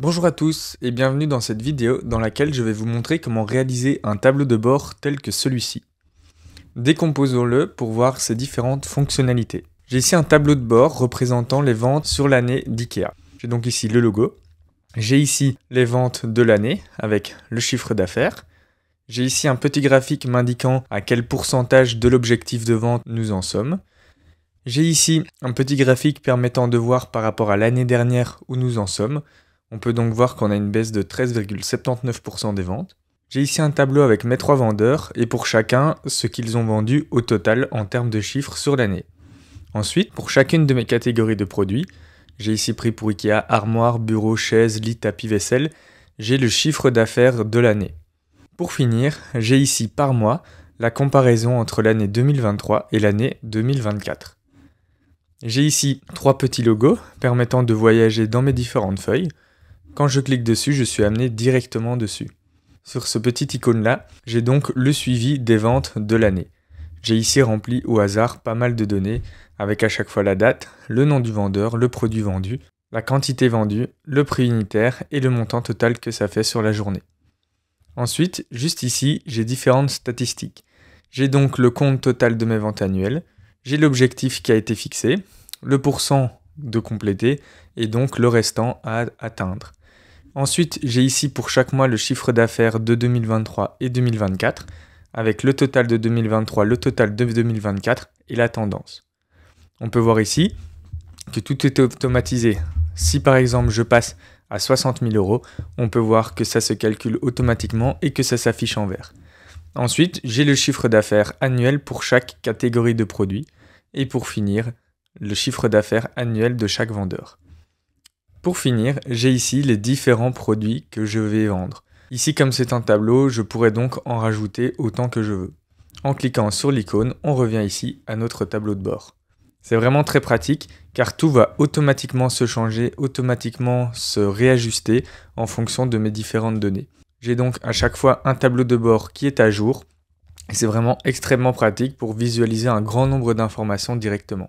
Bonjour à tous et bienvenue dans cette vidéo dans laquelle je vais vous montrer comment réaliser un tableau de bord tel que celui-ci. Décomposons-le pour voir ses différentes fonctionnalités. J'ai ici un tableau de bord représentant les ventes sur l'année d'IKEA. J'ai donc ici le logo. J'ai ici les ventes de l'année avec le chiffre d'affaires. J'ai ici un petit graphique m'indiquant à quel pourcentage de l'objectif de vente nous en sommes. J'ai ici un petit graphique permettant de voir par rapport à l'année dernière où nous en sommes. On peut donc voir qu'on a une baisse de 13,79% des ventes. J'ai ici un tableau avec mes trois vendeurs et pour chacun ce qu'ils ont vendu au total en termes de chiffres sur l'année. Ensuite, pour chacune de mes catégories de produits, j'ai ici pris pour Ikea armoire, bureau, chaise, lit, tapis, vaisselle, j'ai le chiffre d'affaires de l'année. Pour finir, j'ai ici par mois la comparaison entre l'année 2023 et l'année 2024. J'ai ici trois petits logos permettant de voyager dans mes différentes feuilles. Quand je clique dessus, je suis amené directement dessus. Sur ce petit icône là, j'ai donc le suivi des ventes de l'année. J'ai ici rempli au hasard pas mal de données, avec à chaque fois la date, le nom du vendeur, le produit vendu, la quantité vendue, le prix unitaire et le montant total que ça fait sur la journée. Ensuite, juste ici, j'ai différentes statistiques. J'ai donc le compte total de mes ventes annuelles, j'ai l'objectif qui a été fixé, le pourcent de compléter et donc le restant à atteindre. Ensuite, j'ai ici pour chaque mois le chiffre d'affaires de 2023 et 2024, avec le total de 2023, le total de 2024 et la tendance. On peut voir ici que tout est automatisé. Si par exemple je passe à 60 000 euros, on peut voir que ça se calcule automatiquement et que ça s'affiche en vert. Ensuite, j'ai le chiffre d'affaires annuel pour chaque catégorie de produits. Et pour finir, le chiffre d'affaires annuel de chaque vendeur. Pour finir, j'ai ici les différents produits que je vais vendre. Ici, comme c'est un tableau, je pourrais donc en rajouter autant que je veux. En cliquant sur l'icône, on revient ici à notre tableau de bord. C'est vraiment très pratique car tout va automatiquement se changer, automatiquement se réajuster en fonction de mes différentes données. J'ai donc à chaque fois un tableau de bord qui est à jour et c'est vraiment extrêmement pratique pour visualiser un grand nombre d'informations directement.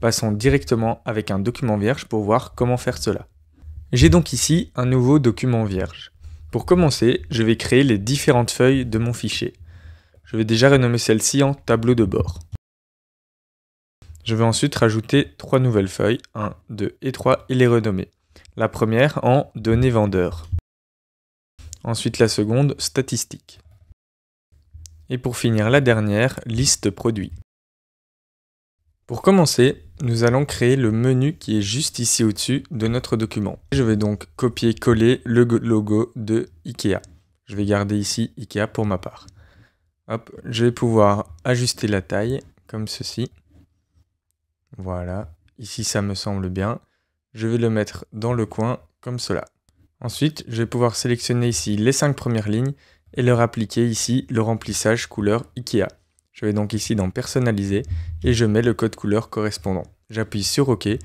Passons directement avec un document vierge pour voir comment faire cela. J'ai donc ici un nouveau document vierge. Pour commencer, je vais créer les différentes feuilles de mon fichier. Je vais déjà renommer celle-ci en tableau de bord. Je vais ensuite rajouter trois nouvelles feuilles, 1, 2 et 3, et les renommer. La première en données vendeurs. Ensuite la seconde, statistiques. Et pour finir la dernière, liste produits. Pour commencer, nous allons créer le menu qui est juste ici au-dessus de notre document. Je vais donc copier-coller le logo de IKEA. Je vais garder ici IKEA pour ma part. Hop, je vais pouvoir ajuster la taille comme ceci. Voilà, ici ça me semble bien. Je vais le mettre dans le coin comme cela. Ensuite, je vais pouvoir sélectionner ici les cinq premières lignes et leur appliquer ici le remplissage couleur IKEA. Je vais donc ici dans Personnaliser et je mets le code couleur correspondant. J'appuie sur OK et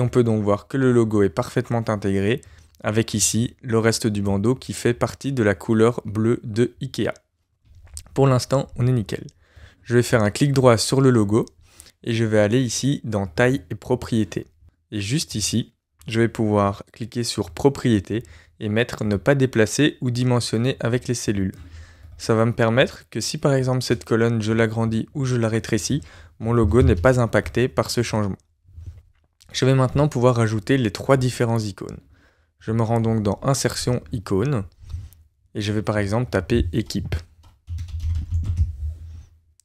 on peut donc voir que le logo est parfaitement intégré avec ici le reste du bandeau qui fait partie de la couleur bleue de Ikea. Pour l'instant, on est nickel. Je vais faire un clic droit sur le logo et je vais aller ici dans taille et propriété. Et juste ici, je vais pouvoir cliquer sur propriété et mettre ne pas déplacer ou dimensionner avec les cellules. Ça va me permettre que si par exemple cette colonne je l'agrandis ou je la rétrécis, mon logo n'est pas impacté par ce changement. Je vais maintenant pouvoir ajouter les trois différents icônes. Je me rends donc dans Insertion icône et je vais par exemple taper Équipe.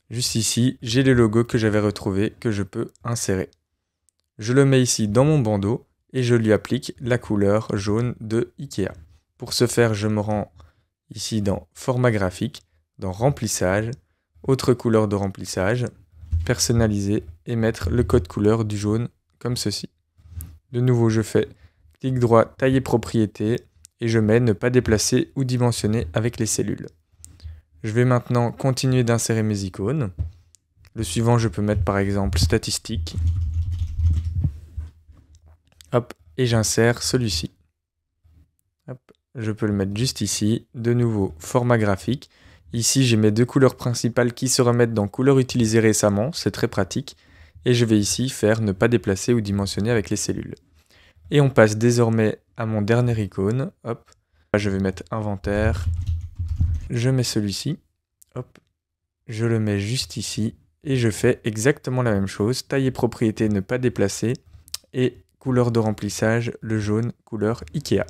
Juste ici, j'ai le logo que j'avais retrouvé que je peux insérer. Je le mets ici dans mon bandeau et je lui applique la couleur jaune de IKEA. Pour ce faire, je me rends ici dans Format graphique, dans Remplissage, autre couleur de remplissage, personnaliser et mettre le code couleur du jaune comme ceci. De nouveau, je fais clic droit, tailler propriété et je mets ne pas déplacer ou dimensionner avec les cellules. Je vais maintenant continuer d'insérer mes icônes. Le suivant, je peux mettre par exemple statistique. Hop, et j'insère celui-ci. Hop, je peux le mettre juste ici. De nouveau, format graphique. Ici, j'ai mes deux couleurs principales qui se remettent dans couleurs utilisées récemment, c'est très pratique. Et je vais ici faire ne pas déplacer ou dimensionner avec les cellules. Et on passe désormais à mon dernier icône. Hop. je vais mettre inventaire. Je mets celui-ci. Hop. Je le mets juste ici. Et je fais exactement la même chose. Taille et propriété, ne pas déplacer. Et couleur de remplissage, le jaune, couleur IKEA.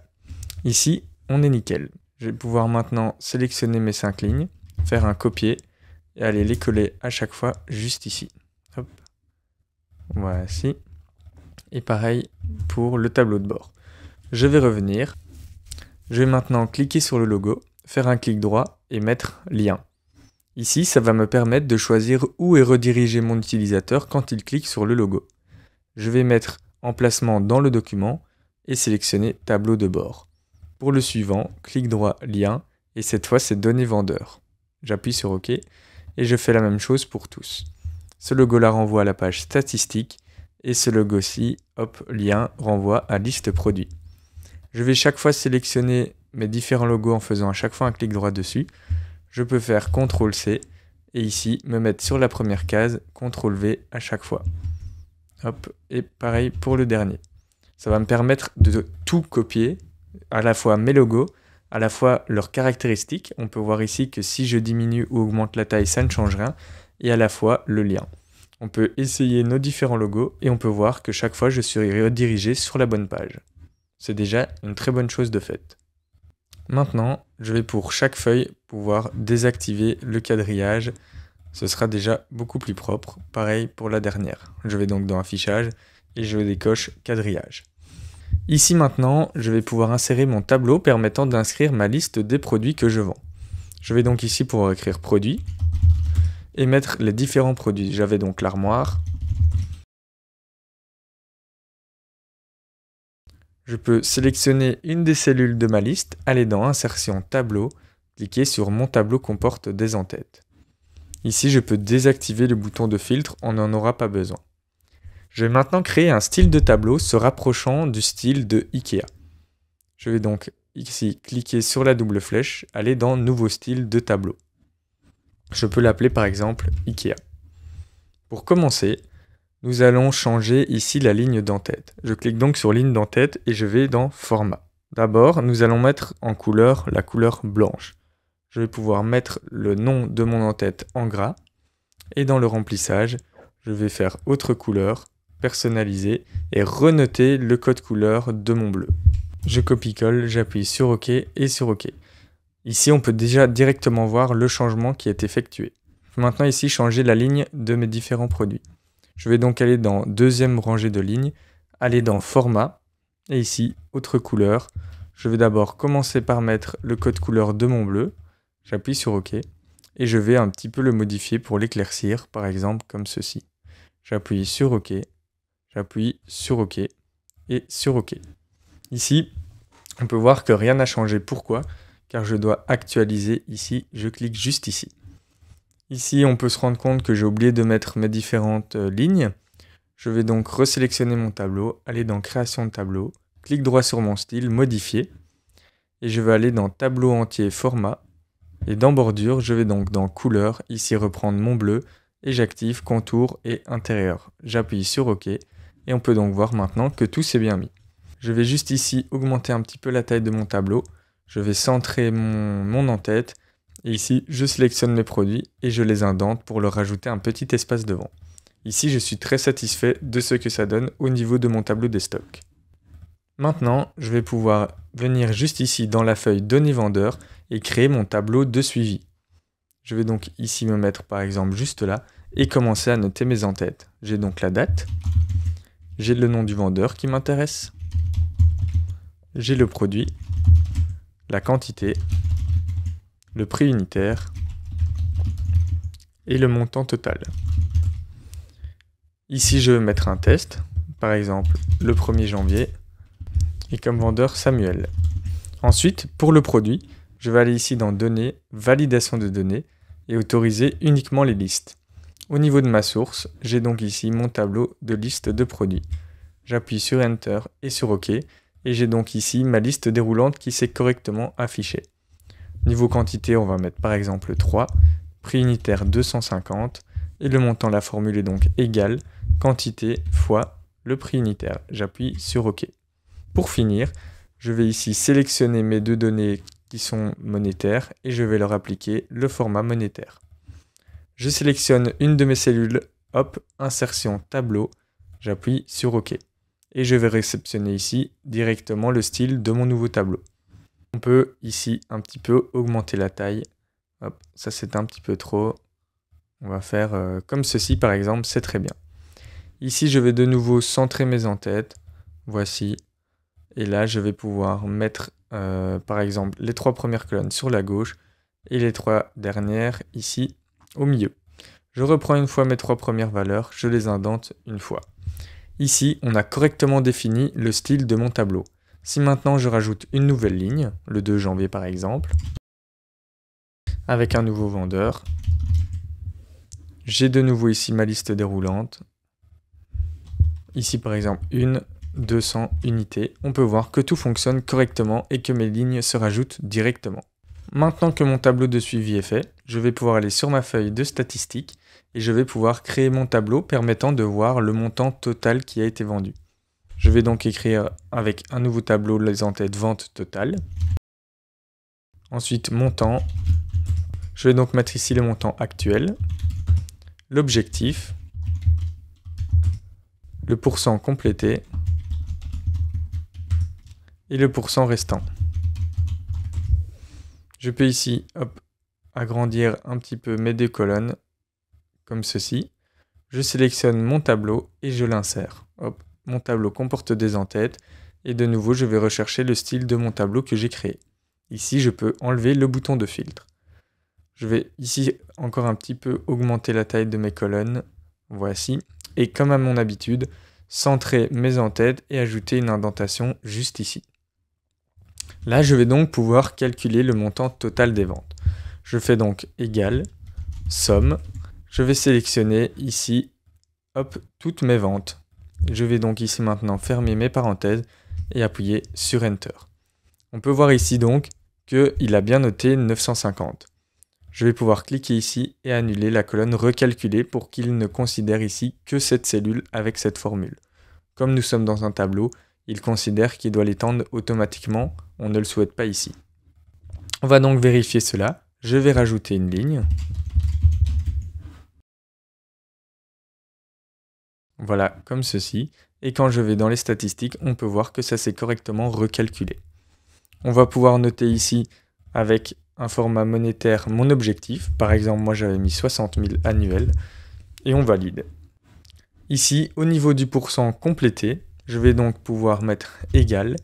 Ici, on est nickel. Je vais pouvoir maintenant sélectionner mes cinq lignes, faire un copier et aller les coller à chaque fois juste ici. Voici. Et pareil pour le tableau de bord. Je vais revenir. Je vais maintenant cliquer sur le logo, faire un clic droit et mettre lien. Ici, ça va me permettre de choisir où est redirigé mon utilisateur quand il clique sur le logo. Je vais mettre emplacement dans le document et sélectionner tableau de bord. Pour le suivant, clic droit lien et cette fois c'est données vendeur. J'appuie sur OK et je fais la même chose pour tous. Ce logo là renvoie à la page statistiques et ce logo-ci, hop, lien renvoie à liste produit. Je vais chaque fois sélectionner mes différents logos en faisant à chaque fois un clic droit dessus. Je peux faire CTRL C et ici me mettre sur la première case, CTRL V à chaque fois. Hop, et pareil pour le dernier. Ça va me permettre de tout copier à la fois mes logos, à la fois leurs caractéristiques. On peut voir ici que si je diminue ou augmente la taille, ça ne change rien. Et à la fois le lien. On peut essayer nos différents logos et on peut voir que chaque fois je suis redirigé sur la bonne page. C'est déjà une très bonne chose de fait. Maintenant, je vais pour chaque feuille pouvoir désactiver le quadrillage. Ce sera déjà beaucoup plus propre. Pareil pour la dernière. Je vais donc dans Affichage et je décoche Quadrillage. Ici maintenant, je vais pouvoir insérer mon tableau permettant d'inscrire ma liste des produits que je vends. Je vais donc ici pour écrire produits et mettre les différents produits. J'avais donc l'armoire. Je peux sélectionner une des cellules de ma liste, aller dans Insertion tableau, cliquer sur Mon tableau comporte des entêtes. Ici, je peux désactiver le bouton de filtre, on n'en aura pas besoin. Je vais maintenant créer un style de tableau se rapprochant du style de IKEA. Je vais donc ici cliquer sur la double flèche, aller dans Nouveau style de tableau. Je peux l'appeler par exemple IKEA. Pour commencer, nous allons changer ici la ligne d'entête. Je clique donc sur ligne d'entête et je vais dans Format. D'abord, nous allons mettre en couleur la couleur blanche. Je vais pouvoir mettre le nom de mon entête en gras. Et dans le remplissage, je vais faire autre couleur personnaliser et renoter le code couleur de mon bleu. Je copie-colle, j'appuie sur OK et sur OK. Ici, on peut déjà directement voir le changement qui est effectué. Je maintenant ici changer la ligne de mes différents produits. Je vais donc aller dans deuxième rangée de lignes, aller dans format et ici autre couleur. Je vais d'abord commencer par mettre le code couleur de mon bleu. J'appuie sur OK et je vais un petit peu le modifier pour l'éclaircir, par exemple comme ceci. J'appuie sur OK J'appuie sur OK et sur OK. Ici, on peut voir que rien n'a changé. Pourquoi Car je dois actualiser ici. Je clique juste ici. Ici, on peut se rendre compte que j'ai oublié de mettre mes différentes euh, lignes. Je vais donc resélectionner mon tableau, aller dans Création de tableau, clique droit sur mon style, Modifier. Et je vais aller dans Tableau entier, Format. Et dans Bordure, je vais donc dans Couleur, ici reprendre mon bleu, et j'active Contour et Intérieur. J'appuie sur OK et on peut donc voir maintenant que tout s'est bien mis. Je vais juste ici augmenter un petit peu la taille de mon tableau, je vais centrer mon, mon en-tête, et ici je sélectionne mes produits et je les indente pour leur ajouter un petit espace devant. Ici je suis très satisfait de ce que ça donne au niveau de mon tableau des stocks. Maintenant, je vais pouvoir venir juste ici dans la feuille Données vendeurs et créer mon tableau de suivi. Je vais donc ici me mettre par exemple juste là et commencer à noter mes en-têtes. J'ai donc la date, j'ai le nom du vendeur qui m'intéresse. J'ai le produit, la quantité, le prix unitaire et le montant total. Ici, je vais mettre un test, par exemple le 1er janvier, et comme vendeur Samuel. Ensuite, pour le produit, je vais aller ici dans Données, Validation de données, et autoriser uniquement les listes. Au niveau de ma source, j'ai donc ici mon tableau de liste de produits. J'appuie sur Enter et sur OK, et j'ai donc ici ma liste déroulante qui s'est correctement affichée. Niveau quantité, on va mettre par exemple 3, prix unitaire 250, et le montant, la formule est donc égal quantité fois le prix unitaire. J'appuie sur OK. Pour finir, je vais ici sélectionner mes deux données qui sont monétaires et je vais leur appliquer le format monétaire. Je sélectionne une de mes cellules, hop, insertion tableau, j'appuie sur OK. Et je vais réceptionner ici directement le style de mon nouveau tableau. On peut ici un petit peu augmenter la taille. Hop, ça c'est un petit peu trop. On va faire euh, comme ceci par exemple, c'est très bien. Ici, je vais de nouveau centrer mes entêtes. Voici. Et là, je vais pouvoir mettre, euh, par exemple, les trois premières colonnes sur la gauche et les trois dernières ici au milieu. Je reprends une fois mes trois premières valeurs, je les indente une fois. Ici, on a correctement défini le style de mon tableau. Si maintenant je rajoute une nouvelle ligne, le 2 janvier par exemple, avec un nouveau vendeur, j'ai de nouveau ici ma liste déroulante. Ici par exemple une, 200 unités. On peut voir que tout fonctionne correctement et que mes lignes se rajoutent directement. Maintenant que mon tableau de suivi est fait, je vais pouvoir aller sur ma feuille de statistiques et je vais pouvoir créer mon tableau permettant de voir le montant total qui a été vendu. Je vais donc écrire avec un nouveau tableau les entêtes vente totale. Ensuite montant. Je vais donc mettre ici le montant actuel, l'objectif, le pourcent complété et le pourcent restant. Je peux ici, hop, agrandir un petit peu mes deux colonnes, comme ceci. Je sélectionne mon tableau et je l'insère. mon tableau comporte des entêtes. Et de nouveau, je vais rechercher le style de mon tableau que j'ai créé. Ici, je peux enlever le bouton de filtre. Je vais ici encore un petit peu augmenter la taille de mes colonnes. Voici. Et comme à mon habitude, centrer mes entêtes et ajouter une indentation juste ici. Là, je vais donc pouvoir calculer le montant total des ventes. Je fais donc égal, somme. Je vais sélectionner ici, hop, toutes mes ventes. Je vais donc ici maintenant fermer mes parenthèses et appuyer sur Enter. On peut voir ici donc qu'il a bien noté 950. Je vais pouvoir cliquer ici et annuler la colonne recalculer pour qu'il ne considère ici que cette cellule avec cette formule. Comme nous sommes dans un tableau, il considère qu'il doit l'étendre automatiquement on ne le souhaite pas ici. On va donc vérifier cela. Je vais rajouter une ligne. Voilà, comme ceci. Et quand je vais dans les statistiques, on peut voir que ça s'est correctement recalculé. On va pouvoir noter ici avec un format monétaire mon objectif. Par exemple, moi j'avais mis 60 000 annuels et on valide. Ici, au niveau du pourcent complété, je vais donc pouvoir mettre égal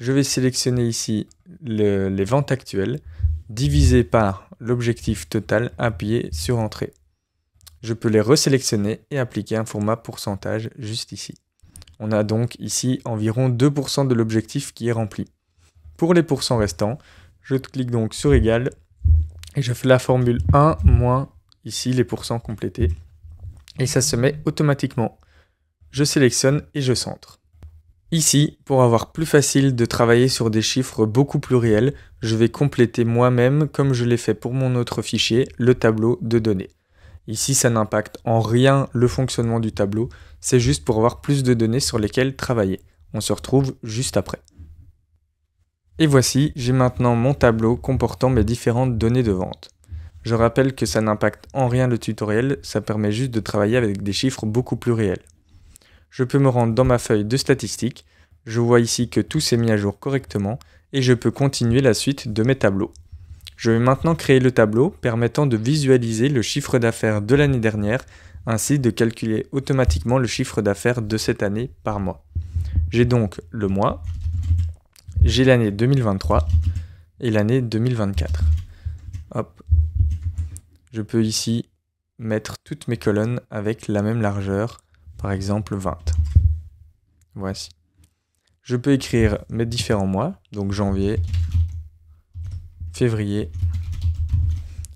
je vais sélectionner ici les ventes actuelles divisées par l'objectif total appuyé sur entrée. Je peux les resélectionner et appliquer un format pourcentage juste ici. On a donc ici environ 2% de l'objectif qui est rempli. Pour les pourcents restants, je clique donc sur égal et je fais la formule 1 moins ici les pourcents complétés et ça se met automatiquement. Je sélectionne et je centre. Ici, pour avoir plus facile de travailler sur des chiffres beaucoup plus réels, je vais compléter moi-même, comme je l'ai fait pour mon autre fichier, le tableau de données. Ici, ça n'impacte en rien le fonctionnement du tableau, c'est juste pour avoir plus de données sur lesquelles travailler. On se retrouve juste après. Et voici, j'ai maintenant mon tableau comportant mes différentes données de vente. Je rappelle que ça n'impacte en rien le tutoriel, ça permet juste de travailler avec des chiffres beaucoup plus réels je peux me rendre dans ma feuille de statistiques, je vois ici que tout s'est mis à jour correctement et je peux continuer la suite de mes tableaux. Je vais maintenant créer le tableau permettant de visualiser le chiffre d'affaires de l'année dernière ainsi de calculer automatiquement le chiffre d'affaires de cette année par mois. J'ai donc le mois, j'ai l'année 2023 et l'année 2024. Hop. Je peux ici mettre toutes mes colonnes avec la même largeur par exemple 20. Voici. Je peux écrire mes différents mois, donc janvier, février.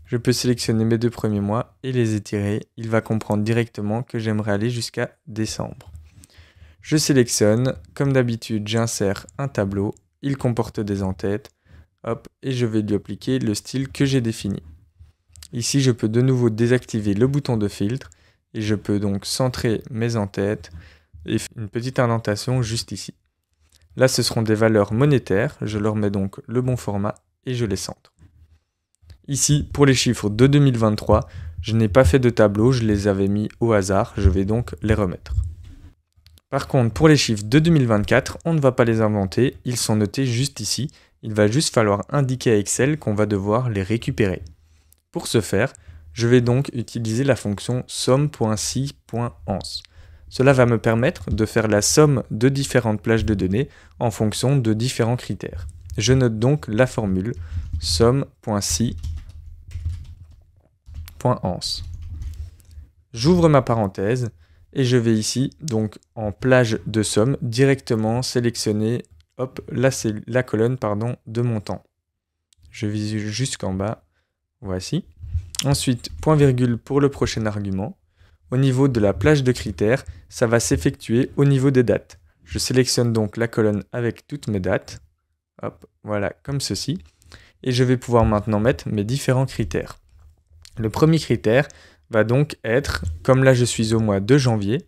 Je peux sélectionner mes deux premiers mois et les étirer. Il va comprendre directement que j'aimerais aller jusqu'à décembre. Je sélectionne, comme d'habitude j'insère un tableau, il comporte des entêtes, hop, et je vais lui appliquer le style que j'ai défini. Ici je peux de nouveau désactiver le bouton de filtre et je peux donc centrer mes entêtes et une petite indentation juste ici. Là, ce seront des valeurs monétaires, je leur mets donc le bon format et je les centre. Ici, pour les chiffres de 2023, je n'ai pas fait de tableau, je les avais mis au hasard, je vais donc les remettre. Par contre, pour les chiffres de 2024, on ne va pas les inventer, ils sont notés juste ici, il va juste falloir indiquer à Excel qu'on va devoir les récupérer. Pour ce faire, je vais donc utiliser la fonction somme.si.ans. Cela va me permettre de faire la somme de différentes plages de données en fonction de différents critères. Je note donc la formule somme.si.ans. J'ouvre ma parenthèse et je vais ici, donc en plage de somme, directement sélectionner hop, la, la colonne pardon, de montant. Je vise jusqu'en bas, voici. Ensuite, point virgule pour le prochain argument. Au niveau de la plage de critères, ça va s'effectuer au niveau des dates. Je sélectionne donc la colonne avec toutes mes dates. Hop, voilà, comme ceci. Et je vais pouvoir maintenant mettre mes différents critères. Le premier critère va donc être, comme là je suis au mois de janvier,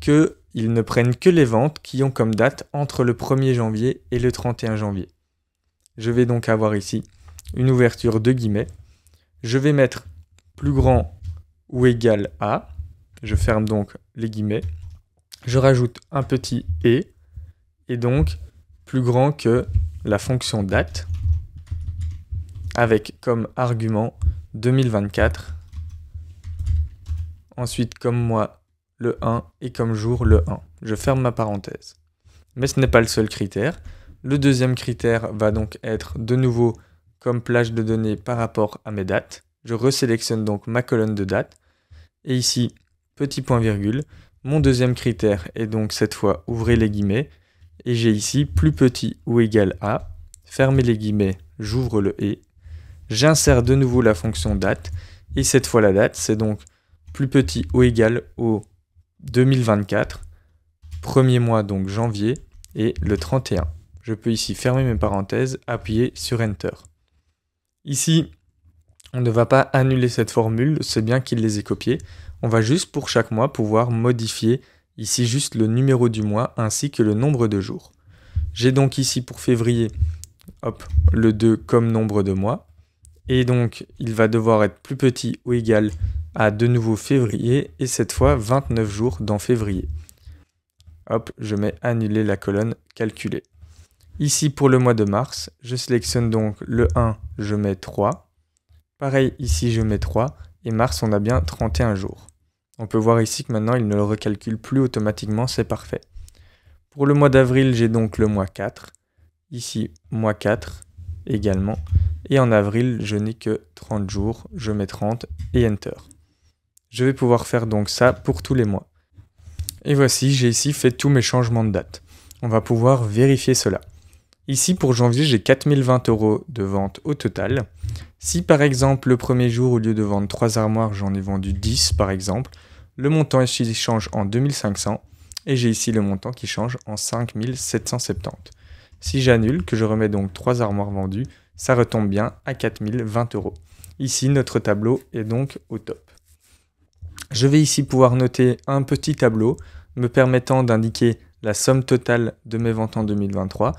qu'ils ne prennent que les ventes qui ont comme date entre le 1er janvier et le 31 janvier. Je vais donc avoir ici une ouverture de guillemets je vais mettre plus grand ou égal à. Je ferme donc les guillemets. Je rajoute un petit et. Et donc, plus grand que la fonction date. Avec comme argument 2024. Ensuite, comme mois, le 1 et comme jour, le 1. Je ferme ma parenthèse. Mais ce n'est pas le seul critère. Le deuxième critère va donc être de nouveau comme plage de données par rapport à mes dates. Je resélectionne donc ma colonne de date. Et ici, petit point virgule. Mon deuxième critère est donc cette fois ouvrez les guillemets. Et j'ai ici plus petit ou égal à. Fermez les guillemets, j'ouvre le et. J'insère de nouveau la fonction date. Et cette fois la date, c'est donc plus petit ou égal au 2024. Premier mois donc janvier et le 31. Je peux ici fermer mes parenthèses, appuyer sur Enter. Ici, on ne va pas annuler cette formule, c'est bien qu'il les ait copiées. On va juste pour chaque mois pouvoir modifier ici juste le numéro du mois ainsi que le nombre de jours. J'ai donc ici pour février hop, le 2 comme nombre de mois. Et donc il va devoir être plus petit ou égal à de nouveau février et cette fois 29 jours dans février. Hop, je mets annuler la colonne calculée. Ici, pour le mois de mars, je sélectionne donc le 1, je mets 3. Pareil, ici, je mets 3. Et mars, on a bien 31 jours. On peut voir ici que maintenant, il ne le recalcule plus automatiquement, c'est parfait. Pour le mois d'avril, j'ai donc le mois 4. Ici, mois 4 également. Et en avril, je n'ai que 30 jours, je mets 30 et Enter. Je vais pouvoir faire donc ça pour tous les mois. Et voici, j'ai ici fait tous mes changements de date. On va pouvoir vérifier cela. Ici, pour janvier, j'ai 4020 euros de vente au total. Si par exemple, le premier jour, au lieu de vendre 3 armoires, j'en ai vendu 10 par exemple, le montant ici change en 2500 et j'ai ici le montant qui change en 5770. Si j'annule, que je remets donc 3 armoires vendues, ça retombe bien à 4020 euros. Ici, notre tableau est donc au top. Je vais ici pouvoir noter un petit tableau me permettant d'indiquer la somme totale de mes ventes en 2023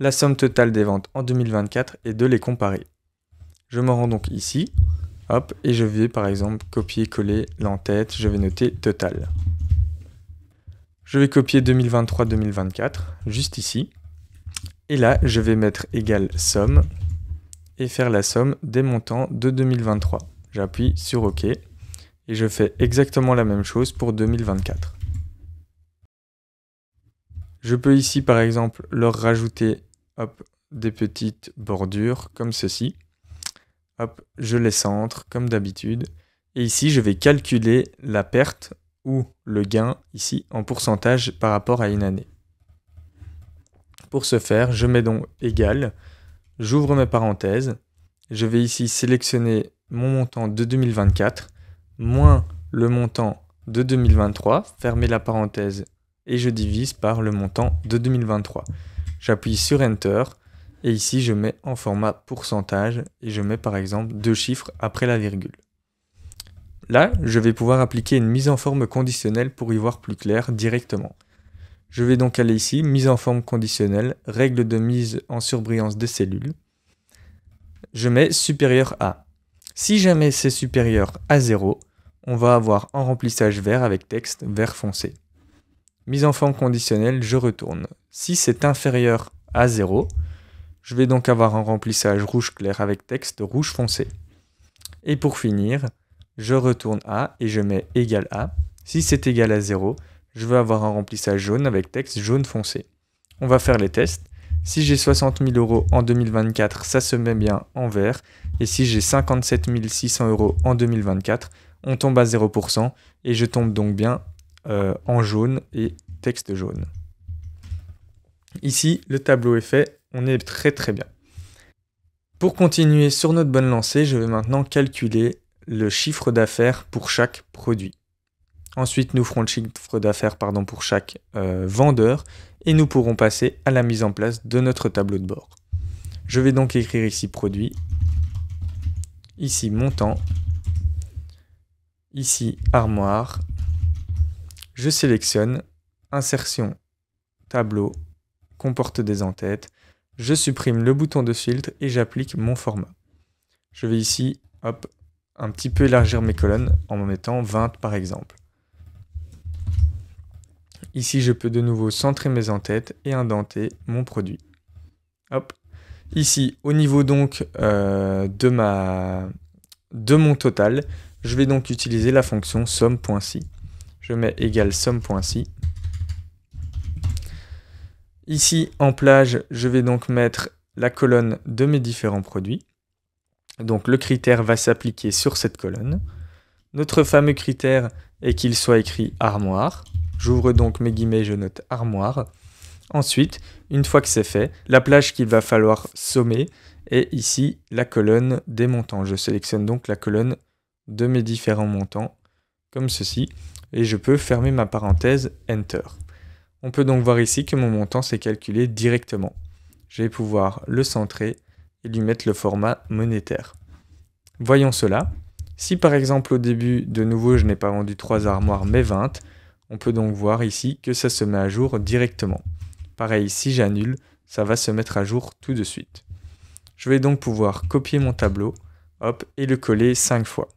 la somme totale des ventes en 2024 et de les comparer. Je me rends donc ici, hop, et je vais par exemple copier-coller l'entête, je vais noter total. Je vais copier 2023-2024, juste ici. Et là, je vais mettre égale somme et faire la somme des montants de 2023. J'appuie sur OK et je fais exactement la même chose pour 2024. Je peux ici, par exemple, leur rajouter des petites bordures comme ceci. Hop, je les centre comme d'habitude. Et ici, je vais calculer la perte ou le gain ici en pourcentage par rapport à une année. Pour ce faire, je mets donc égal, j'ouvre mes parenthèses, je vais ici sélectionner mon montant de 2024 moins le montant de 2023, fermer la parenthèse et je divise par le montant de 2023. J'appuie sur Enter et ici je mets en format pourcentage et je mets par exemple deux chiffres après la virgule. Là, je vais pouvoir appliquer une mise en forme conditionnelle pour y voir plus clair directement. Je vais donc aller ici, mise en forme conditionnelle, règle de mise en surbrillance des cellules. Je mets supérieur à. Si jamais c'est supérieur à 0, on va avoir un remplissage vert avec texte vert foncé mise en forme conditionnelle, je retourne. Si c'est inférieur à 0, je vais donc avoir un remplissage rouge clair avec texte rouge foncé. Et pour finir, je retourne à et je mets égal à. Si c'est égal à 0, je veux avoir un remplissage jaune avec texte jaune foncé. On va faire les tests. Si j'ai 60 000 euros en 2024, ça se met bien en vert. Et si j'ai 57 600 euros en 2024, on tombe à 0% et je tombe donc bien euh, en jaune et texte jaune. Ici, le tableau est fait, on est très très bien. Pour continuer sur notre bonne lancée, je vais maintenant calculer le chiffre d'affaires pour chaque produit. Ensuite, nous ferons le chiffre d'affaires pour chaque euh, vendeur et nous pourrons passer à la mise en place de notre tableau de bord. Je vais donc écrire ici produit, ici montant, ici armoire je sélectionne Insertion, Tableau, Comporte des entêtes. Je supprime le bouton de filtre et j'applique mon format. Je vais ici, hop, un petit peu élargir mes colonnes en mettant 20 par exemple. Ici, je peux de nouveau centrer mes entêtes et indenter mon produit. Ici, au niveau donc euh, de, ma... de mon total, je vais donc utiliser la fonction somme.si je mets égal somme.si. Ici, en plage, je vais donc mettre la colonne de mes différents produits. Donc le critère va s'appliquer sur cette colonne. Notre fameux critère est qu'il soit écrit armoire. J'ouvre donc mes guillemets, je note armoire. Ensuite, une fois que c'est fait, la plage qu'il va falloir sommer est ici la colonne des montants. Je sélectionne donc la colonne de mes différents montants, comme ceci et je peux fermer ma parenthèse Enter. On peut donc voir ici que mon montant s'est calculé directement. Je vais pouvoir le centrer et lui mettre le format monétaire. Voyons cela. Si par exemple au début, de nouveau, je n'ai pas vendu 3 armoires mais 20, on peut donc voir ici que ça se met à jour directement. Pareil, si j'annule, ça va se mettre à jour tout de suite. Je vais donc pouvoir copier mon tableau hop, et le coller 5 fois.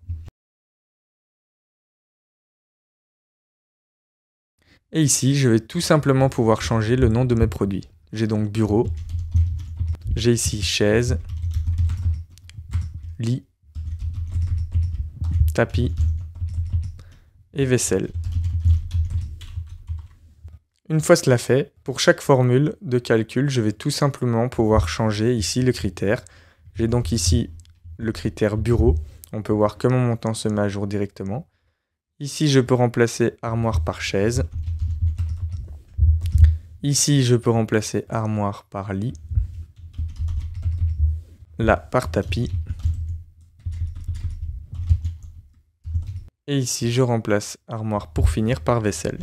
Et ici, je vais tout simplement pouvoir changer le nom de mes produits. J'ai donc bureau, j'ai ici chaise, lit, tapis et vaisselle. Une fois cela fait, pour chaque formule de calcul, je vais tout simplement pouvoir changer ici le critère. J'ai donc ici le critère bureau. On peut voir que mon montant se met à jour directement. Ici, je peux remplacer armoire par chaise. Ici, je peux remplacer armoire par lit. Là, par tapis. Et ici, je remplace armoire pour finir par vaisselle.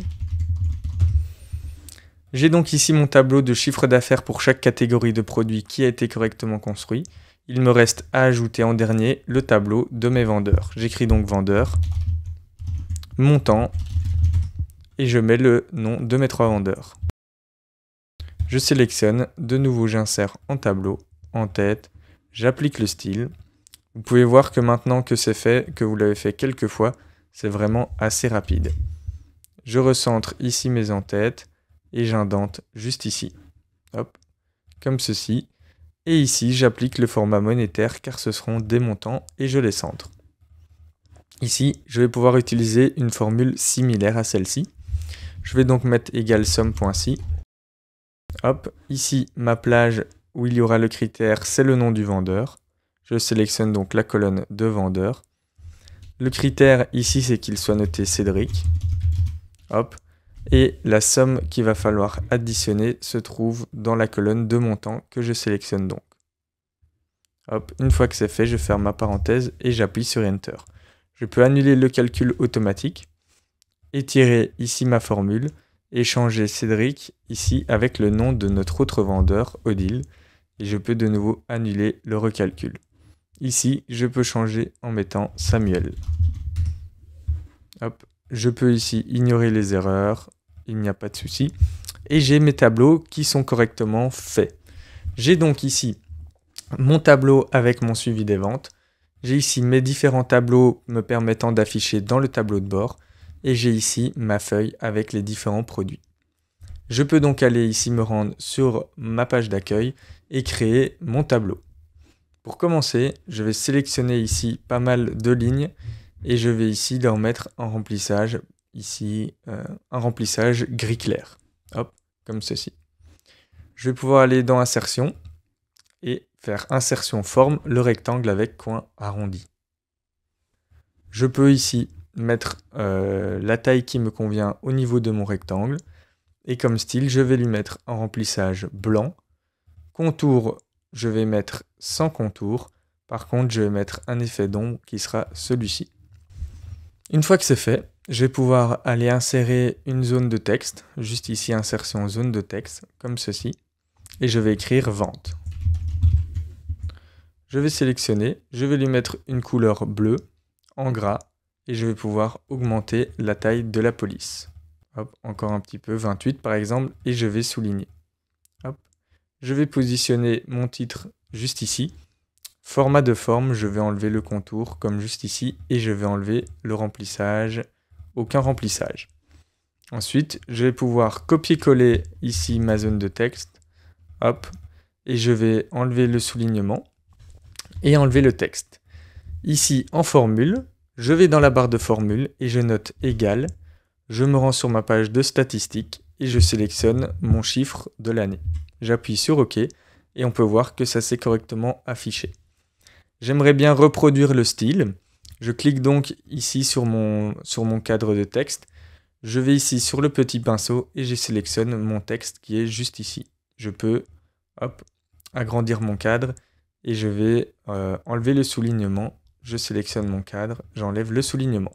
J'ai donc ici mon tableau de chiffre d'affaires pour chaque catégorie de produits qui a été correctement construit. Il me reste à ajouter en dernier le tableau de mes vendeurs. J'écris donc vendeur, montant, et je mets le nom de mes trois vendeurs. Je sélectionne, de nouveau j'insère en tableau, en tête, j'applique le style. Vous pouvez voir que maintenant que c'est fait, que vous l'avez fait quelques fois, c'est vraiment assez rapide. Je recentre ici mes en tête et j'indente juste ici. Hop, comme ceci. Et ici, j'applique le format monétaire car ce seront des montants et je les centre. Ici, je vais pouvoir utiliser une formule similaire à celle-ci. Je vais donc mettre égal somme.si Hop, ici, ma plage où il y aura le critère, c'est le nom du vendeur. Je sélectionne donc la colonne de vendeur. Le critère ici, c'est qu'il soit noté Cédric. Hop. Et la somme qu'il va falloir additionner se trouve dans la colonne de montant que je sélectionne donc. Hop, une fois que c'est fait, je ferme ma parenthèse et j'appuie sur Enter. Je peux annuler le calcul automatique et tirer ici ma formule changer Cédric ici avec le nom de notre autre vendeur, Odile, et je peux de nouveau annuler le recalcul. Ici, je peux changer en mettant Samuel. Je peux ici ignorer les erreurs, il n'y a pas de souci. Et j'ai mes tableaux qui sont correctement faits. J'ai donc ici mon tableau avec mon suivi des ventes. J'ai ici mes différents tableaux me permettant d'afficher dans le tableau de bord et j'ai ici ma feuille avec les différents produits. Je peux donc aller ici me rendre sur ma page d'accueil et créer mon tableau. Pour commencer, je vais sélectionner ici pas mal de lignes et je vais ici leur mettre un remplissage, ici euh, un remplissage gris clair. Hop, comme ceci. Je vais pouvoir aller dans insertion et faire insertion forme le rectangle avec coin arrondi. Je peux ici mettre euh, la taille qui me convient au niveau de mon rectangle. Et comme style, je vais lui mettre un remplissage blanc. Contour, je vais mettre sans contour. Par contre, je vais mettre un effet d'ombre qui sera celui-ci. Une fois que c'est fait, je vais pouvoir aller insérer une zone de texte, juste ici insertion zone de texte, comme ceci, et je vais écrire vente. Je vais sélectionner, je vais lui mettre une couleur bleue en gras, et je vais pouvoir augmenter la taille de la police. Hop, encore un petit peu, 28 par exemple, et je vais souligner. Je vais positionner mon titre juste ici. Format de forme, je vais enlever le contour comme juste ici et je vais enlever le remplissage, aucun remplissage. Ensuite, je vais pouvoir copier-coller ici ma zone de texte. Hop, et je vais enlever le soulignement et enlever le texte. Ici, en formule, je vais dans la barre de formule et je note égal. Je me rends sur ma page de statistiques et je sélectionne mon chiffre de l'année. J'appuie sur OK et on peut voir que ça s'est correctement affiché. J'aimerais bien reproduire le style. Je clique donc ici sur mon, sur mon cadre de texte. Je vais ici sur le petit pinceau et je sélectionne mon texte qui est juste ici. Je peux hop, agrandir mon cadre et je vais euh, enlever le soulignement je sélectionne mon cadre, j'enlève le soulignement.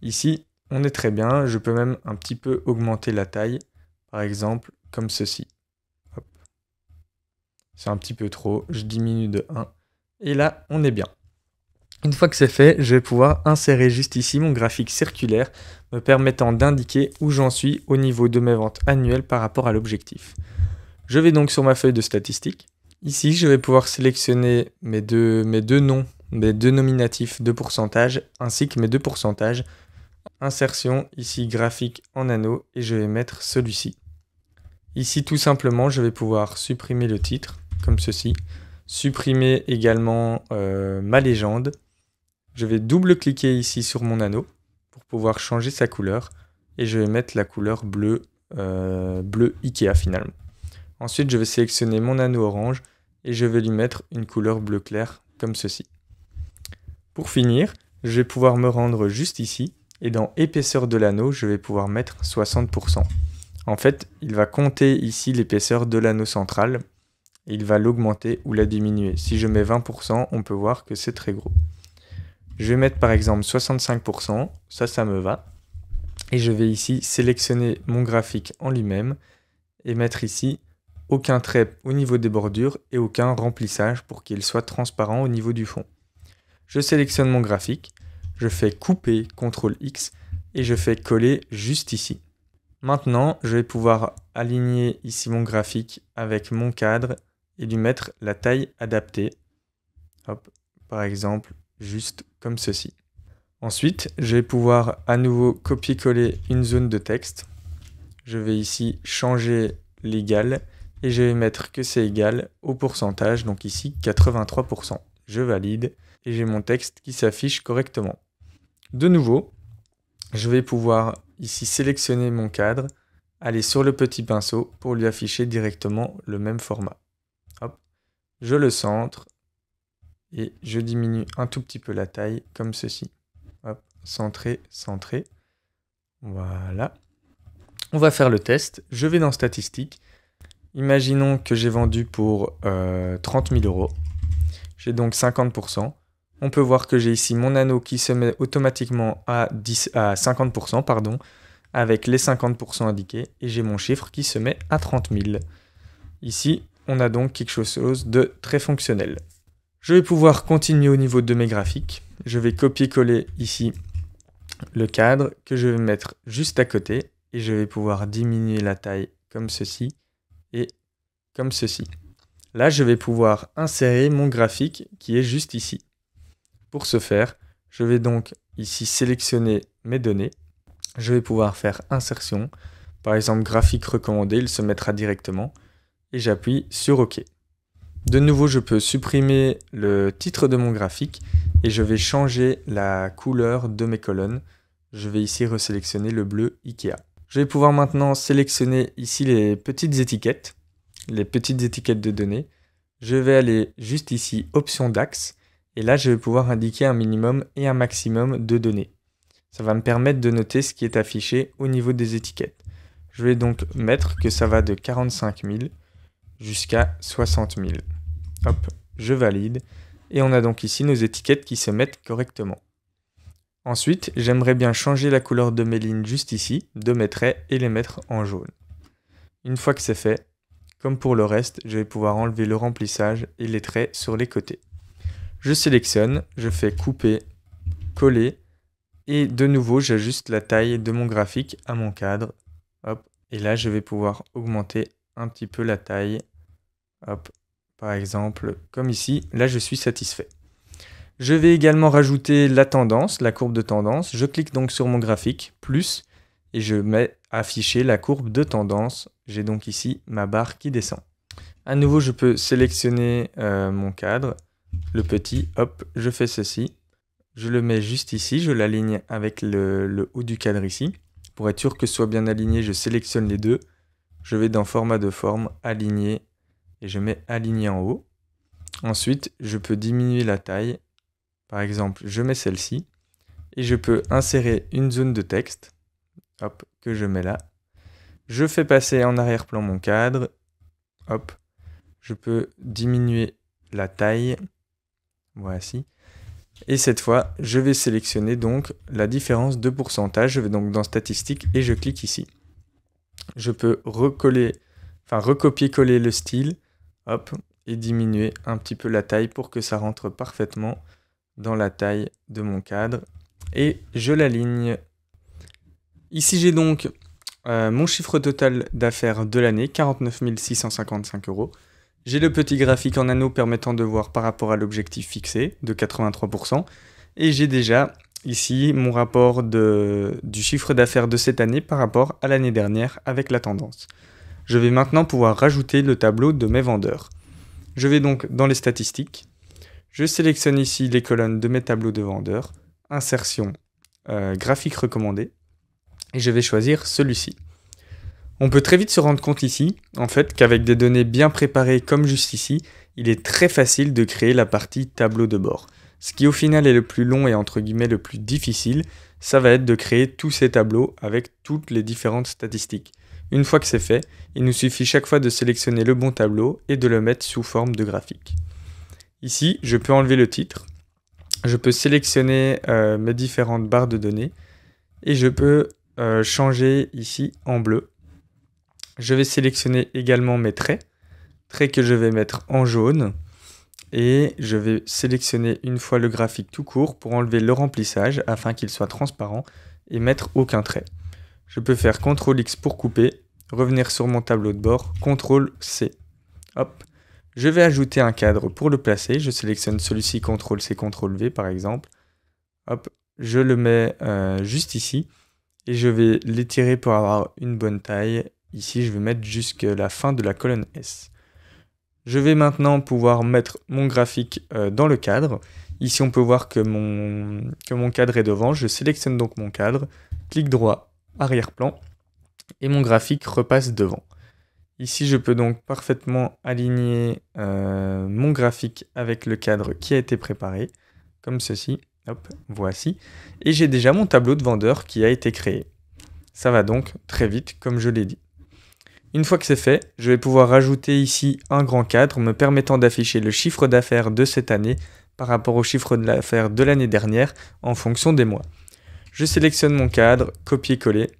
Ici, on est très bien, je peux même un petit peu augmenter la taille, par exemple comme ceci. C'est un petit peu trop, je diminue de 1, et là, on est bien. Une fois que c'est fait, je vais pouvoir insérer juste ici mon graphique circulaire, me permettant d'indiquer où j'en suis au niveau de mes ventes annuelles par rapport à l'objectif. Je vais donc sur ma feuille de statistiques. Ici, je vais pouvoir sélectionner mes deux, mes deux noms mes deux nominatifs de pourcentage ainsi que mes deux pourcentages. Insertion ici graphique en anneau et je vais mettre celui-ci. Ici tout simplement je vais pouvoir supprimer le titre comme ceci, supprimer également euh, ma légende. Je vais double-cliquer ici sur mon anneau pour pouvoir changer sa couleur et je vais mettre la couleur bleue, euh, bleu Ikea finalement. Ensuite je vais sélectionner mon anneau orange et je vais lui mettre une couleur bleu clair comme ceci. Pour finir, je vais pouvoir me rendre juste ici, et dans épaisseur de l'anneau, je vais pouvoir mettre 60%. En fait, il va compter ici l'épaisseur de l'anneau central, et il va l'augmenter ou la diminuer. Si je mets 20%, on peut voir que c'est très gros. Je vais mettre par exemple 65%, ça, ça me va. Et je vais ici sélectionner mon graphique en lui-même et mettre ici aucun trait au niveau des bordures et aucun remplissage pour qu'il soit transparent au niveau du fond je sélectionne mon graphique, je fais couper CTRL X et je fais coller juste ici. Maintenant, je vais pouvoir aligner ici mon graphique avec mon cadre et lui mettre la taille adaptée. par exemple, juste comme ceci. Ensuite, je vais pouvoir à nouveau copier-coller une zone de texte. Je vais ici changer l'égal et je vais mettre que c'est égal au pourcentage, donc ici 83%. Je valide et j'ai mon texte qui s'affiche correctement. De nouveau, je vais pouvoir ici sélectionner mon cadre, aller sur le petit pinceau pour lui afficher directement le même format. Je le centre et je diminue un tout petit peu la taille comme ceci. Hop. Centré, centré. Voilà. On va faire le test. Je vais dans statistiques. Imaginons que j'ai vendu pour 30 euh, 000 euros. J'ai donc 50%. On peut voir que j'ai ici mon anneau qui se met automatiquement à, 50%, pardon, avec les 50% indiqués, et j'ai mon chiffre qui se met à 30 000. Ici, on a donc quelque chose de très fonctionnel. Je vais pouvoir continuer au niveau de mes graphiques. Je vais copier-coller ici le cadre que je vais mettre juste à côté et je vais pouvoir diminuer la taille comme ceci et comme ceci. Là, je vais pouvoir insérer mon graphique qui est juste ici. Pour ce faire, je vais donc ici sélectionner mes données. Je vais pouvoir faire insertion. Par exemple, graphique recommandé, il se mettra directement. Et j'appuie sur OK. De nouveau, je peux supprimer le titre de mon graphique et je vais changer la couleur de mes colonnes. Je vais ici resélectionner le bleu IKEA. Je vais pouvoir maintenant sélectionner ici les petites étiquettes, les petites étiquettes de données. Je vais aller juste ici, options d'axe, et là, je vais pouvoir indiquer un minimum et un maximum de données. Ça va me permettre de noter ce qui est affiché au niveau des étiquettes. Je vais donc mettre que ça va de 45 000 jusqu'à 60 000. Hop, je valide. Et on a donc ici nos étiquettes qui se mettent correctement. Ensuite, j'aimerais bien changer la couleur de mes lignes juste ici, de mes traits et les mettre en jaune. Une fois que c'est fait, comme pour le reste, je vais pouvoir enlever le remplissage et les traits sur les côtés. Je sélectionne, je fais couper, coller, et de nouveau, j'ajuste la taille de mon graphique à mon cadre. Hop. Et là, je vais pouvoir augmenter un petit peu la taille. Par exemple, comme ici, là, je suis satisfait. Je vais également rajouter la tendance, la courbe de tendance. Je clique donc sur mon graphique, plus, et je mets afficher la courbe de tendance. J'ai donc ici ma barre qui descend. À nouveau, je peux sélectionner euh, mon cadre le petit, hop, je fais ceci. Je le mets juste ici, je l'aligne avec le, haut du cadre ici. Pour être sûr que ce soit bien aligné, je sélectionne les deux. Je vais dans format de forme, aligner, et je mets aligner en haut. Ensuite, je peux diminuer la taille. Par exemple, je mets celle-ci. Et je peux insérer une zone de texte, hop, que je mets là. Je fais passer en arrière-plan mon cadre. Hop. Je peux diminuer la taille. Voici. Et cette fois, je vais sélectionner donc la différence de pourcentage. Je vais donc dans statistiques et je clique ici. Je peux enfin recopier-coller le style, hop, et diminuer un petit peu la taille pour que ça rentre parfaitement dans la taille de mon cadre. Et je l'aligne. Ici, j'ai donc euh, mon chiffre total d'affaires de l'année, 49 655 euros. J'ai le petit graphique en anneau permettant de voir par rapport à l'objectif fixé de 83%. Et j'ai déjà ici mon rapport de, du chiffre d'affaires de cette année par rapport à l'année dernière avec la tendance. Je vais maintenant pouvoir rajouter le tableau de mes vendeurs. Je vais donc dans les statistiques. Je sélectionne ici les colonnes de mes tableaux de vendeurs. Insertion, euh, graphique recommandé. Et je vais choisir celui-ci. On peut très vite se rendre compte ici, en fait, qu'avec des données bien préparées comme juste ici, il est très facile de créer la partie tableau de bord. Ce qui au final est le plus long et entre guillemets le plus difficile, ça va être de créer tous ces tableaux avec toutes les différentes statistiques. Une fois que c'est fait, il nous suffit chaque fois de sélectionner le bon tableau et de le mettre sous forme de graphique. Ici, je peux enlever le titre, je peux sélectionner euh, mes différentes barres de données et je peux euh, changer ici en bleu je vais sélectionner également mes traits, traits que je vais mettre en jaune. Et je vais sélectionner une fois le graphique tout court pour enlever le remplissage afin qu'il soit transparent et mettre aucun trait. Je peux faire CTRL X pour couper, revenir sur mon tableau de bord, CTRL C. Je vais ajouter un cadre pour le placer. Je sélectionne celui-ci, CTRL C, CTRL V par exemple. Hop. Je le mets euh, juste ici et je vais l'étirer pour avoir une bonne taille Ici, je vais mettre jusqu'à la fin de la colonne S. Je vais maintenant pouvoir mettre mon graphique euh, dans le cadre. Ici, on peut voir que mon, mon cadre est devant. Je sélectionne donc mon cadre, clic droit, arrière-plan, et mon graphique repasse devant. Ici, je peux donc parfaitement aligner euh, mon graphique avec le cadre qui a été préparé, comme ceci. Hop, voici. Et j'ai déjà mon tableau de vendeur qui a été créé. Ça va donc très vite, comme je l'ai dit. Une fois que c'est fait, je vais pouvoir rajouter ici un grand cadre me permettant d'afficher le chiffre d'affaires de cette année par rapport au chiffre d'affaires de l'année dernière en fonction des mois. Je sélectionne mon cadre, copier-coller,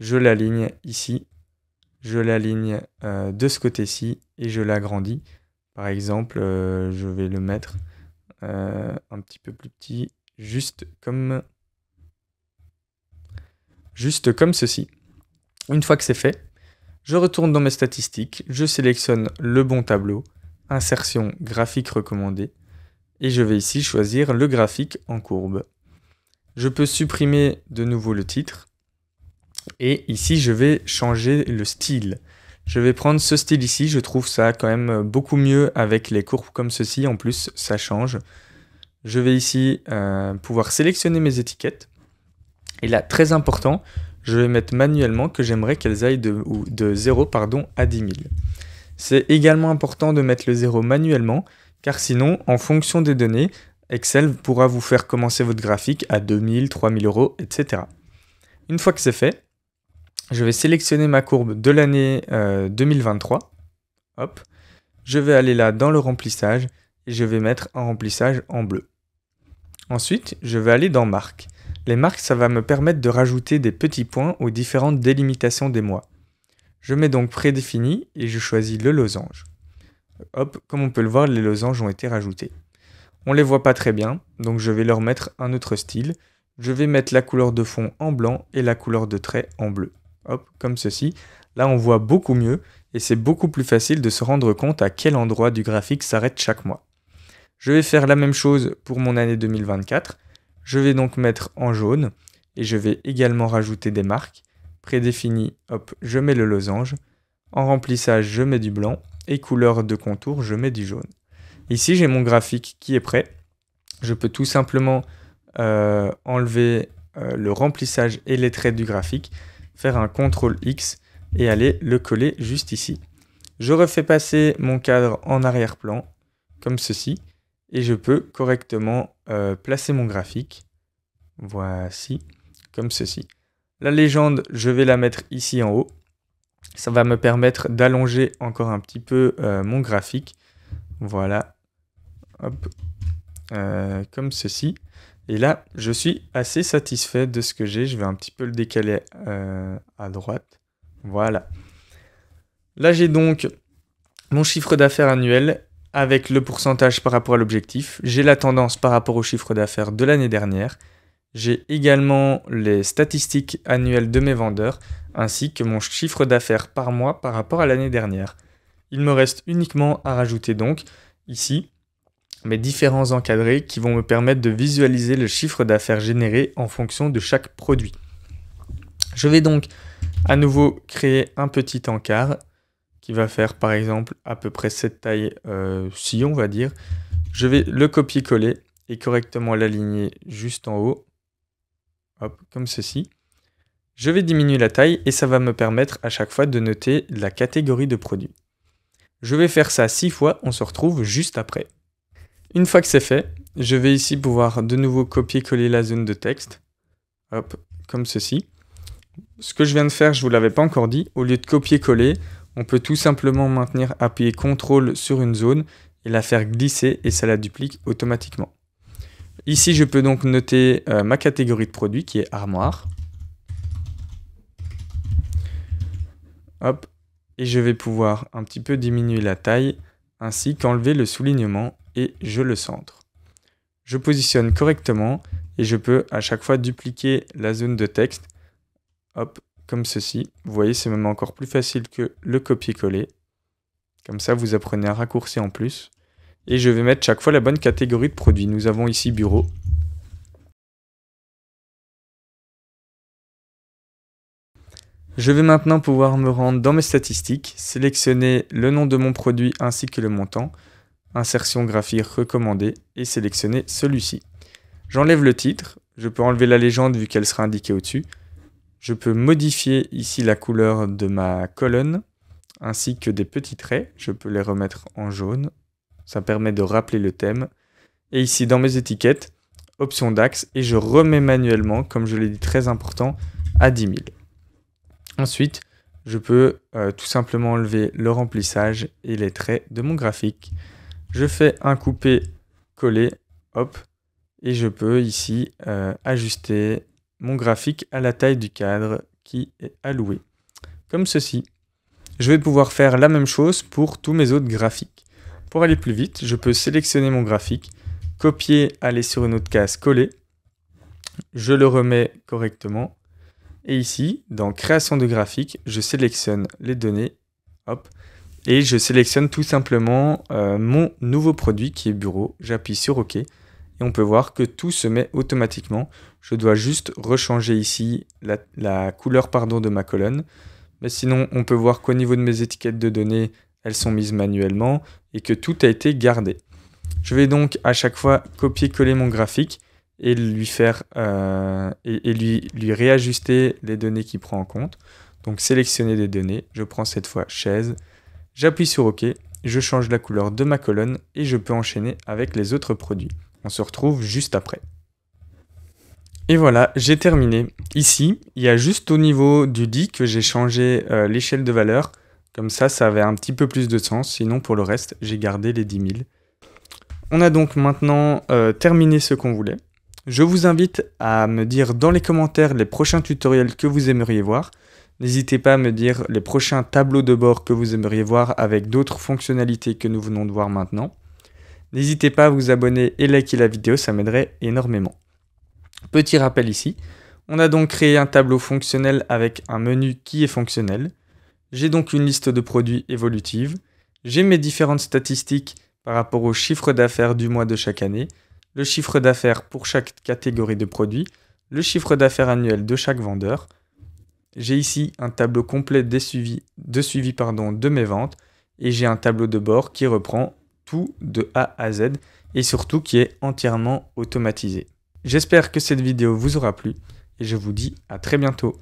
je l'aligne ici, je l'aligne euh, de ce côté-ci et je l'agrandis. Par exemple, euh, je vais le mettre euh, un petit peu plus petit, juste comme, juste comme ceci. Une fois que c'est fait, je retourne dans mes statistiques, je sélectionne le bon tableau, insertion graphique recommandé et je vais ici choisir le graphique en courbe. Je peux supprimer de nouveau le titre, et ici je vais changer le style. Je vais prendre ce style ici, je trouve ça quand même beaucoup mieux avec les courbes comme ceci, en plus ça change. Je vais ici euh, pouvoir sélectionner mes étiquettes. Et là, très important, je vais mettre manuellement que j'aimerais qu'elles aillent de, de 0 pardon, à 10 000. C'est également important de mettre le 0 manuellement, car sinon, en fonction des données, Excel pourra vous faire commencer votre graphique à 2000, 3000 euros, etc. Une fois que c'est fait, je vais sélectionner ma courbe de l'année 2023. Euh, Hop. Je vais aller là dans le remplissage et je vais mettre un remplissage en bleu. Ensuite, je vais aller dans Marque. Les marques, ça va me permettre de rajouter des petits points aux différentes délimitations des mois. Je mets donc prédéfini et je choisis le losange. Hop, comme on peut le voir, les losanges ont été rajoutés. On les voit pas très bien, donc je vais leur mettre un autre style. Je vais mettre la couleur de fond en blanc et la couleur de trait en bleu. Hop, comme ceci. Là, on voit beaucoup mieux et c'est beaucoup plus facile de se rendre compte à quel endroit du graphique s'arrête chaque mois. Je vais faire la même chose pour mon année 2024. Je vais donc mettre en jaune et je vais également rajouter des marques. Prédéfini, hop, je mets le losange. En remplissage, je mets du blanc et couleur de contour, je mets du jaune. Ici, j'ai mon graphique qui est prêt. Je peux tout simplement euh, enlever euh, le remplissage et les traits du graphique, faire un CTRL X et aller le coller juste ici. Je refais passer mon cadre en arrière-plan, comme ceci et je peux correctement euh, placer mon graphique. Voici, comme ceci. La légende, je vais la mettre ici en haut. Ça va me permettre d'allonger encore un petit peu euh, mon graphique. Voilà, euh, comme ceci. Et là, je suis assez satisfait de ce que j'ai. Je vais un petit peu le décaler à droite. Voilà. Là, j'ai donc mon chiffre d'affaires annuel avec le pourcentage par rapport à l'objectif. J'ai la tendance par rapport au chiffre d'affaires de l'année dernière. J'ai également les statistiques annuelles de mes vendeurs, ainsi que mon chiffre d'affaires par mois par rapport à l'année dernière. Il me reste uniquement à rajouter donc, ici, mes différents encadrés qui vont me permettre de visualiser le chiffre d'affaires généré en fonction de chaque produit. Je vais donc à nouveau créer un petit encart qui va faire par exemple à peu près cette taille euh, on va dire. Je vais le copier-coller et correctement l'aligner juste en haut, Hop, comme ceci. Je vais diminuer la taille et ça va me permettre à chaque fois de noter la catégorie de produit. Je vais faire ça six fois, on se retrouve juste après. Une fois que c'est fait, je vais ici pouvoir de nouveau copier-coller la zone de texte, Hop, comme ceci. Ce que je viens de faire, je vous l'avais pas encore dit, au lieu de copier-coller, on peut tout simplement maintenir appuyé CTRL sur une zone et la faire glisser et ça la duplique automatiquement. Ici, je peux donc noter euh, ma catégorie de produit qui est armoire. Hop. Et je vais pouvoir un petit peu diminuer la taille ainsi qu'enlever le soulignement et je le centre. Je positionne correctement et je peux à chaque fois dupliquer la zone de texte hop, comme ceci. Vous voyez, c'est même encore plus facile que le copier-coller. Comme ça, vous apprenez à raccourcir en plus. Et je vais mettre chaque fois la bonne catégorie de produit. Nous avons ici bureau. Je vais maintenant pouvoir me rendre dans mes statistiques, sélectionner le nom de mon produit ainsi que le montant, insertion graphique recommandée et sélectionner celui-ci. J'enlève le titre, je peux enlever la légende vu qu'elle sera indiquée au-dessus, je peux modifier ici la couleur de ma colonne ainsi que des petits traits. Je peux les remettre en jaune. Ça permet de rappeler le thème. Et ici, dans mes étiquettes, option d'axe et je remets manuellement, comme je l'ai dit, très important, à 10 000. Ensuite, je peux euh, tout simplement enlever le remplissage et les traits de mon graphique. Je fais un coupé-coller, hop, et je peux ici euh, ajuster mon graphique à la taille du cadre qui est alloué, comme ceci. Je vais pouvoir faire la même chose pour tous mes autres graphiques. Pour aller plus vite, je peux sélectionner mon graphique, copier, aller sur une autre case, coller, je le remets correctement, et ici, dans création de graphique, je sélectionne les données, hop, et je sélectionne tout simplement euh, mon nouveau produit qui est bureau, j'appuie sur OK, et on peut voir que tout se met automatiquement. Je dois juste rechanger ici la, couleur pardon, de ma colonne. Mais sinon, on peut voir qu'au niveau de mes étiquettes de données, elles sont mises manuellement et que tout a été gardé. Je vais donc à chaque fois copier-coller mon graphique et lui faire euh, et, lui, lui réajuster les données qu'il prend en compte. Donc sélectionner des données, je prends cette fois chaise, j'appuie sur OK, je change la couleur de ma colonne et je peux enchaîner avec les autres produits. On se retrouve juste après. Et voilà, j'ai terminé. Ici, il y a juste au niveau du dit que j'ai changé euh, l'échelle de valeur. Comme ça, ça avait un petit peu plus de sens. Sinon, pour le reste, j'ai gardé les 10 000. On a donc maintenant euh, terminé ce qu'on voulait. Je vous invite à me dire dans les commentaires les prochains tutoriels que vous aimeriez voir. N'hésitez pas à me dire les prochains tableaux de bord que vous aimeriez voir avec d'autres fonctionnalités que nous venons de voir maintenant. N'hésitez pas à vous abonner et liker la vidéo, ça m'aiderait énormément. Petit rappel ici, on a donc créé un tableau fonctionnel avec un menu qui est fonctionnel. J'ai donc une liste de produits évolutives. J'ai mes différentes statistiques par rapport au chiffre d'affaires du mois de chaque année, le chiffre d'affaires pour chaque catégorie de produits, le chiffre d'affaires annuel de chaque vendeur. J'ai ici un tableau complet de suivi de mes ventes et j'ai un tableau de bord qui reprend tout de A à Z et surtout qui est entièrement automatisé. J'espère que cette vidéo vous aura plu et je vous dis à très bientôt.